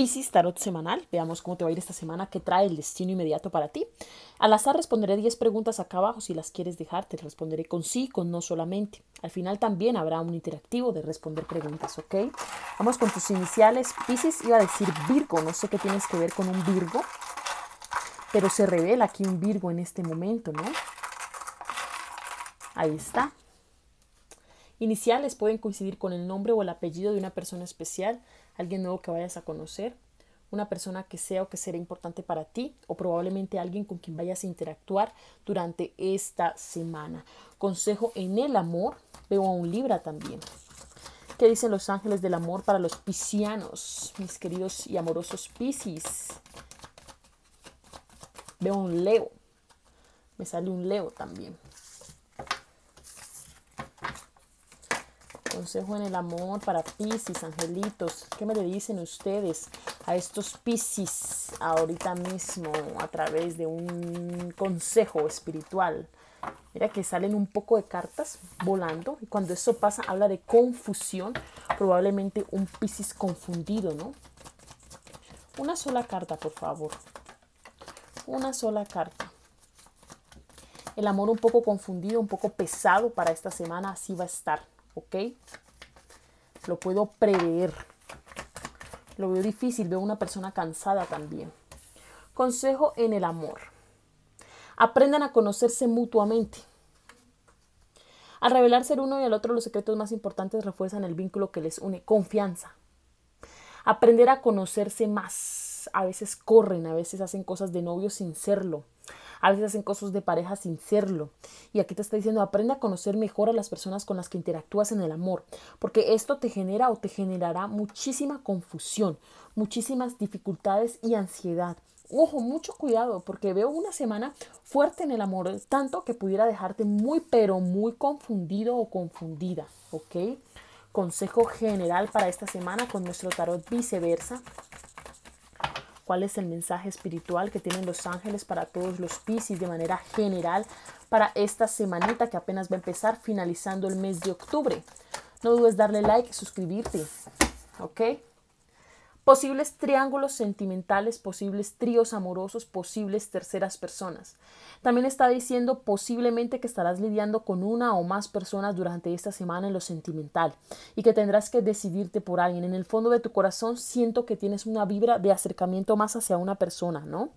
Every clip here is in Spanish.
Piscis Tarot Semanal. Veamos cómo te va a ir esta semana, qué trae el destino inmediato para ti. Al azar responderé 10 preguntas acá abajo. Si las quieres dejar, te responderé con sí, con no solamente. Al final también habrá un interactivo de responder preguntas, ¿ok? Vamos con tus iniciales. Piscis iba a decir Virgo. No sé qué tienes que ver con un Virgo, pero se revela aquí un Virgo en este momento, ¿no? Ahí está. Iniciales pueden coincidir con el nombre o el apellido de una persona especial, alguien nuevo que vayas a conocer, una persona que sea o que será importante para ti o probablemente alguien con quien vayas a interactuar durante esta semana. Consejo en el amor, veo a un Libra también. ¿Qué dicen los ángeles del amor para los piscianos, mis queridos y amorosos piscis? Veo un Leo. Me sale un Leo también. consejo en el amor para Piscis, angelitos. ¿Qué me le dicen ustedes a estos Piscis ahorita mismo a través de un consejo espiritual? Mira que salen un poco de cartas volando y cuando eso pasa habla de confusión, probablemente un Piscis confundido, ¿no? Una sola carta, por favor. Una sola carta. El amor un poco confundido, un poco pesado para esta semana, así va a estar. ¿ok? Lo puedo prever. Lo veo difícil, veo una persona cansada también. Consejo en el amor. Aprendan a conocerse mutuamente. Al revelarse el uno y el otro los secretos más importantes refuerzan el vínculo que les une. Confianza. Aprender a conocerse más. A veces corren, a veces hacen cosas de novio sin serlo a veces hacen cosas de pareja sin serlo. Y aquí te está diciendo, aprende a conocer mejor a las personas con las que interactúas en el amor, porque esto te genera o te generará muchísima confusión, muchísimas dificultades y ansiedad. Ojo, mucho cuidado, porque veo una semana fuerte en el amor, tanto que pudiera dejarte muy, pero muy confundido o confundida, ¿ok? Consejo general para esta semana con nuestro tarot viceversa cuál es el mensaje espiritual que tienen los ángeles para todos los Piscis de manera general para esta semanita que apenas va a empezar finalizando el mes de octubre. No dudes darle like, y suscribirte, ¿ok? posibles triángulos sentimentales, posibles tríos amorosos, posibles terceras personas. También está diciendo posiblemente que estarás lidiando con una o más personas durante esta semana en lo sentimental y que tendrás que decidirte por alguien. En el fondo de tu corazón siento que tienes una vibra de acercamiento más hacia una persona, ¿no?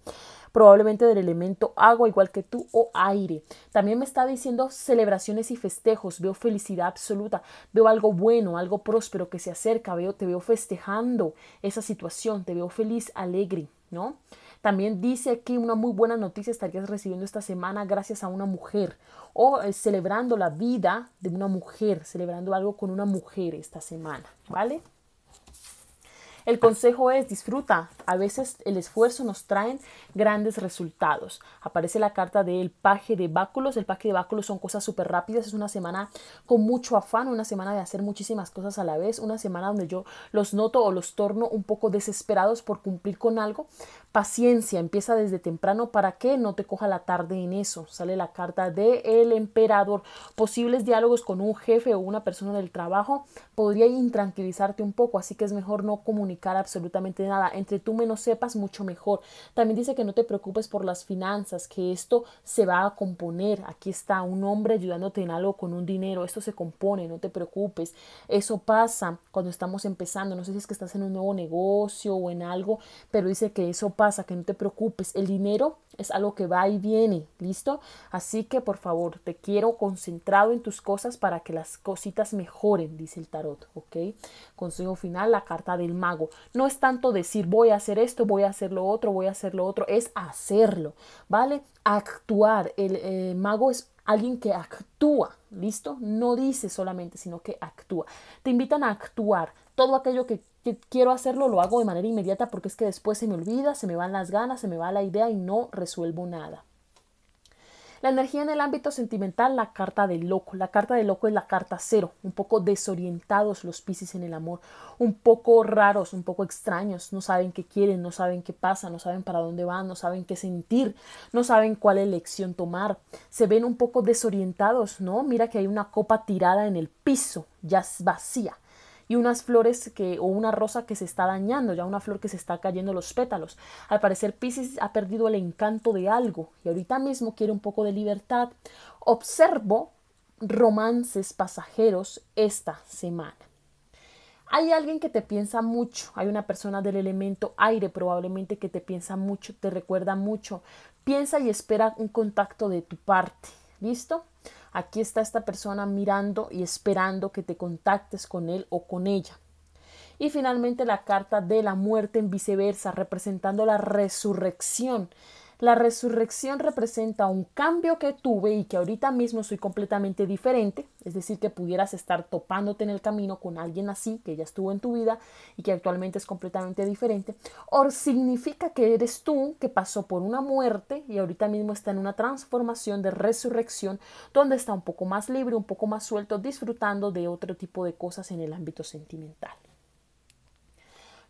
probablemente del elemento agua igual que tú o aire. También me está diciendo celebraciones y festejos, veo felicidad absoluta, veo algo bueno, algo próspero que se acerca, veo te veo festejando esa situación, te veo feliz, alegre, ¿no? También dice aquí una muy buena noticia estarías recibiendo esta semana gracias a una mujer o eh, celebrando la vida de una mujer, celebrando algo con una mujer esta semana, ¿vale? El consejo es disfruta. A veces el esfuerzo nos trae grandes resultados. Aparece la carta del paje de báculos. El paje de báculos son cosas súper rápidas. Es una semana con mucho afán, una semana de hacer muchísimas cosas a la vez, una semana donde yo los noto o los torno un poco desesperados por cumplir con algo, Paciencia, empieza desde temprano para que no te coja la tarde en eso. Sale la carta del el emperador. Posibles diálogos con un jefe o una persona del trabajo podría intranquilizarte un poco, así que es mejor no comunicar absolutamente nada. Entre tú menos sepas, mucho mejor. También dice que no te preocupes por las finanzas, que esto se va a componer. Aquí está un hombre ayudándote en algo con un dinero. Esto se compone, no te preocupes. Eso pasa cuando estamos empezando. No sé si es que estás en un nuevo negocio o en algo, pero dice que eso pasa que no te preocupes. El dinero es algo que va y viene, ¿listo? Así que por favor, te quiero concentrado en tus cosas para que las cositas mejoren, dice el tarot, ¿ok? Consejo final, la carta del mago. No es tanto decir voy a hacer esto, voy a hacer lo otro, voy a hacer lo otro, es hacerlo, ¿vale? Actuar. El eh, mago es alguien que actúa, ¿listo? No dice solamente, sino que actúa. Te invitan a actuar. Todo aquello que quiero hacerlo, lo hago de manera inmediata porque es que después se me olvida, se me van las ganas, se me va la idea y no resuelvo nada. La energía en el ámbito sentimental, la carta del loco. La carta del loco es la carta cero. Un poco desorientados los piscis en el amor. Un poco raros, un poco extraños. No saben qué quieren, no saben qué pasa, no saben para dónde van, no saben qué sentir, no saben cuál elección tomar. Se ven un poco desorientados, ¿no? Mira que hay una copa tirada en el piso, ya es vacía y unas flores que, o una rosa que se está dañando, ya una flor que se está cayendo los pétalos. Al parecer Pisces ha perdido el encanto de algo y ahorita mismo quiere un poco de libertad. Observo romances pasajeros esta semana. Hay alguien que te piensa mucho, hay una persona del elemento aire probablemente que te piensa mucho, te recuerda mucho. Piensa y espera un contacto de tu parte. ¿Listo? Aquí está esta persona mirando y esperando que te contactes con él o con ella. Y finalmente la carta de la muerte en viceversa, representando la resurrección la resurrección representa un cambio que tuve y que ahorita mismo soy completamente diferente, es decir, que pudieras estar topándote en el camino con alguien así, que ya estuvo en tu vida y que actualmente es completamente diferente, o significa que eres tú que pasó por una muerte y ahorita mismo está en una transformación de resurrección donde está un poco más libre, un poco más suelto, disfrutando de otro tipo de cosas en el ámbito sentimental.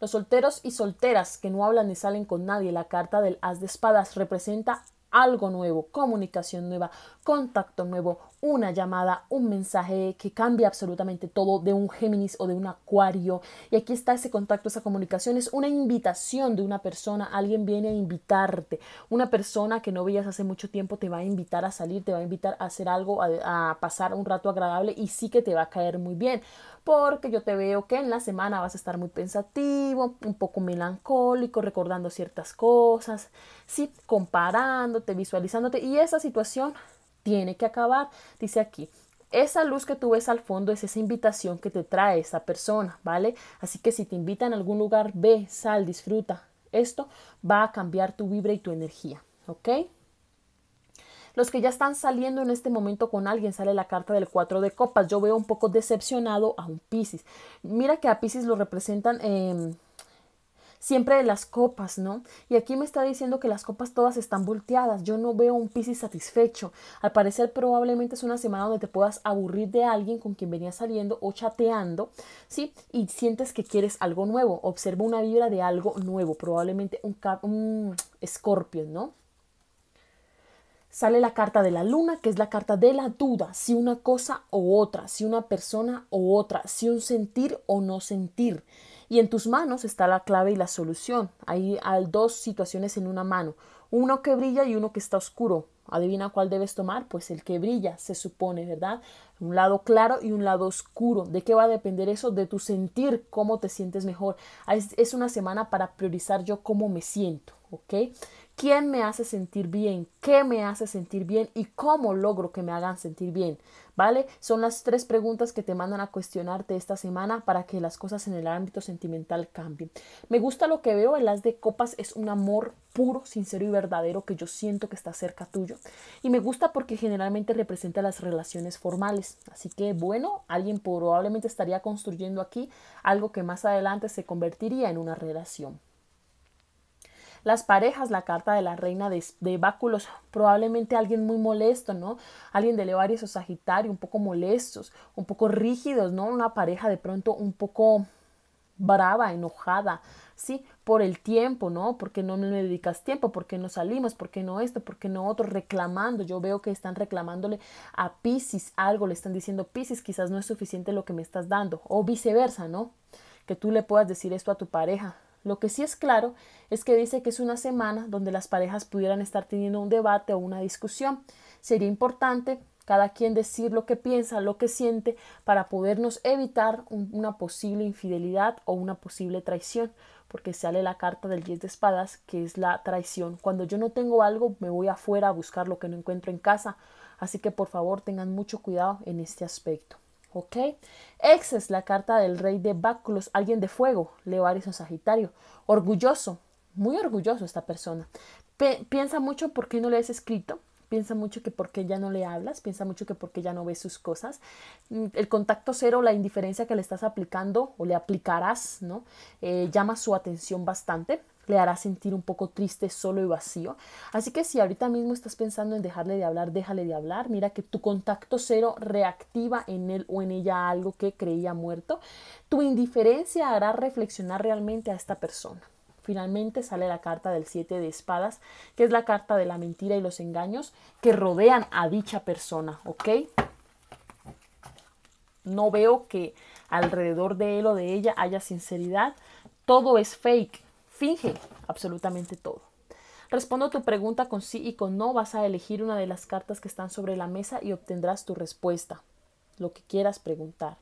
Los solteros y solteras que no hablan ni salen con nadie, la carta del haz de espadas representa algo nuevo, comunicación nueva, contacto nuevo, una llamada, un mensaje que cambia absolutamente todo de un Géminis o de un Acuario. Y aquí está ese contacto, esa comunicación, es una invitación de una persona, alguien viene a invitarte, una persona que no veías hace mucho tiempo te va a invitar a salir, te va a invitar a hacer algo, a, pasar un rato agradable y sí que te va a caer muy bien porque yo te veo que en la semana vas a estar muy pensativo, un poco melancólico, recordando ciertas cosas, sí, comparándote, visualizándote y esa situación tiene que acabar. Dice aquí, esa luz que tú ves al fondo es esa invitación que te trae esa persona, ¿vale? Así que si te invita a algún lugar, ve, sal, disfruta. Esto va a cambiar tu vibra y tu energía, ¿ok? Los que ya están saliendo en este momento con alguien, sale la carta del 4 de copas. Yo veo un poco decepcionado a un Pisces. Mira que a Pisces lo representan siempre de las copas, ¿no? Y aquí me está diciendo que las copas todas están volteadas. Yo no veo un Piscis satisfecho. Al parecer probablemente es una semana donde te puedas aburrir de alguien con quien venías saliendo o chateando, ¿sí? Y sientes que quieres algo nuevo. Observa una vibra de algo nuevo, probablemente un, un ¿no? sale la carta de la luna, que es la carta de la duda, si una cosa o otra, si una persona o otra, si un sentir o no sentir. Y en tus manos está la clave y la solución. Hay, dos situaciones en una mano, uno que brilla y uno que está oscuro. Adivina cuál debes tomar, pues el que brilla, se supone, ¿verdad? Un lado claro y un lado oscuro. ¿De qué va a depender eso? De tu sentir, cómo te sientes mejor. Ah, es una semana para priorizar yo cómo me siento, ¿ok? quién me hace sentir bien, qué me hace sentir bien y cómo logro que me hagan sentir bien. ¿Vale? Son las tres preguntas que te mandan a cuestionarte esta semana para que las cosas en el ámbito sentimental cambien. Me gusta lo que veo, en las de copas es un amor puro, sincero y verdadero que yo siento que está cerca tuyo. Y me gusta porque generalmente representa las relaciones formales. Así que bueno, alguien probablemente estaría construyendo aquí algo que más adelante se convertiría en una relación. Las parejas, la carta de la reina de, báculos, probablemente alguien muy molesto, ¿no? Alguien de Leo Aries o Sagitario, un poco molestos, un poco rígidos, ¿no? Una pareja de pronto un poco brava, enojada, ¿sí? Por el tiempo, ¿no? Porque no me dedicas tiempo, porque no salimos, porque no esto, porque no otro, reclamando. Yo veo que están reclamándole a Pisces algo, le están diciendo Pisces, quizás no es suficiente lo que me estás dando, o viceversa, ¿no? Que tú le puedas decir esto a tu pareja, lo que sí es claro es que dice que es una semana donde las parejas pudieran estar teniendo un debate o una discusión. Sería importante cada quien decir lo que piensa, lo que siente, para podernos evitar una posible infidelidad o una posible traición, porque sale la carta del 10 de espadas, que es la traición. Cuando yo no tengo algo, me voy afuera a buscar lo que no encuentro en casa. Así que por favor tengan mucho cuidado en este aspecto. ¿Ok? Ex es la carta del rey de báculos, alguien de fuego, Leo Aries o Sagitario. Orgulloso, muy orgulloso esta persona. piensa mucho por qué no le has escrito, piensa mucho que por qué ya no le hablas, piensa mucho que por qué ya no ves sus cosas. Mm, el contacto cero, la indiferencia que le estás aplicando o le aplicarás, ¿no? Eh, llama su atención bastante le hará sentir un poco triste, solo y vacío. Así que si ahorita mismo estás pensando en dejarle de hablar, déjale de hablar. Mira que tu contacto cero reactiva en él o en ella algo que creía muerto. Tu indiferencia hará reflexionar realmente a esta persona. Finalmente sale la carta del siete de espadas, que es la carta de la mentira y los engaños que rodean a dicha persona, ¿ok? No veo que alrededor de él o de ella haya sinceridad. Todo es fake finge absolutamente todo. Respondo tu pregunta con sí y con no. Vas a elegir una de las cartas que están sobre la mesa y obtendrás tu respuesta, lo que quieras preguntar.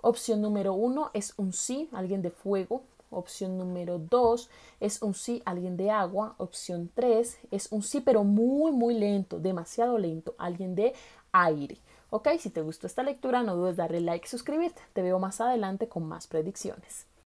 Opción número uno es un sí, alguien de fuego. Opción número dos es un sí, alguien de agua. Opción tres es un sí, pero muy, muy lento, demasiado lento, alguien de aire. Ok, si te gustó esta lectura, no dudes darle like y suscribirte. Te veo más adelante con más predicciones.